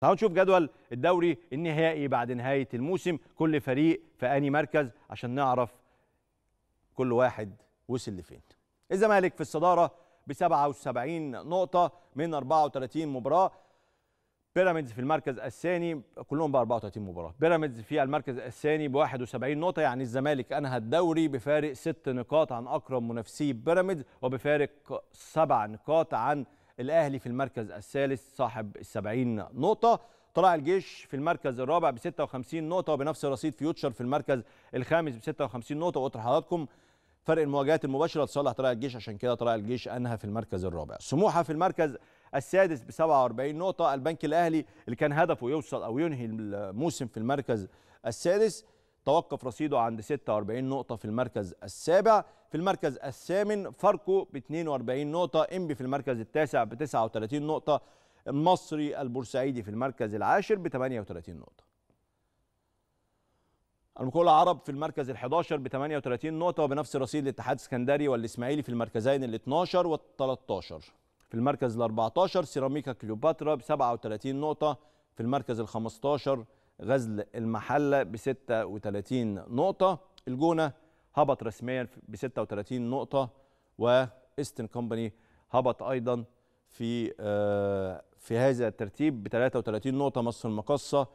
تعالوا نشوف جدول الدوري النهائي بعد نهاية الموسم كل فريق في أني مركز عشان نعرف كل واحد وصل لفين الزمالك في الصدارة ب 77 نقطة من 34 مباراة بيراميدز في المركز الثاني كلهم ب 34 مباراة بيراميدز في المركز الثاني ب 71 نقطة يعني الزمالك أنهى الدوري بفارق 6 نقاط عن أقرب منافسيه بيراميدز وبفارق 7 نقاط عن الأهلي في المركز الثالث صاحب 70 نقطة طلع الجيش في المركز الرابع ب 56 نقطة وبنفس الرصيد فيوتشر في المركز الخامس ب 56 نقطة وقلت لحضراتكم فرق المواجهات المباشرة لصالح طلائع الجيش عشان كده طلائع الجيش أنهى في المركز الرابع سموحة في المركز السادس ب 47 نقطة البنك الأهلي اللي كان هدفه يوصل أو ينهي الموسم في المركز السادس توقف رصيده عند 46 نقطة في المركز السابع في المركز الثامن فرقه ب 42 نقطة إنبي في المركز التاسع ب 39 نقطة المصري البورسعيدي في المركز العاشر ب 38 نقطة المقاول العرب في المركز ال11 ب 38 نقطة وبنفس رصيد الاتحاد السكندري والإسماعيلي في المركزين ال12 وال13 في المركز ال14 سيراميكا كليوباترا ب 37 نقطة في المركز ال15 غزل المحله ب 36 نقطه الجونه هبط رسميا ب 36 نقطه وإستن كومباني هبط ايضا في آه، في هذا الترتيب ب 33 نقطه مصر المقصة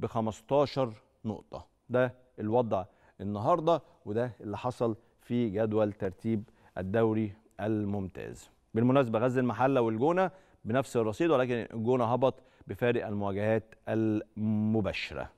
ب 15 نقطه ده الوضع النهارده وده اللي حصل في جدول ترتيب الدوري الممتاز بالمناسبه غزل المحله والجونه بنفس الرصيد ولكن الجونه هبط بفارق المواجهات المباشره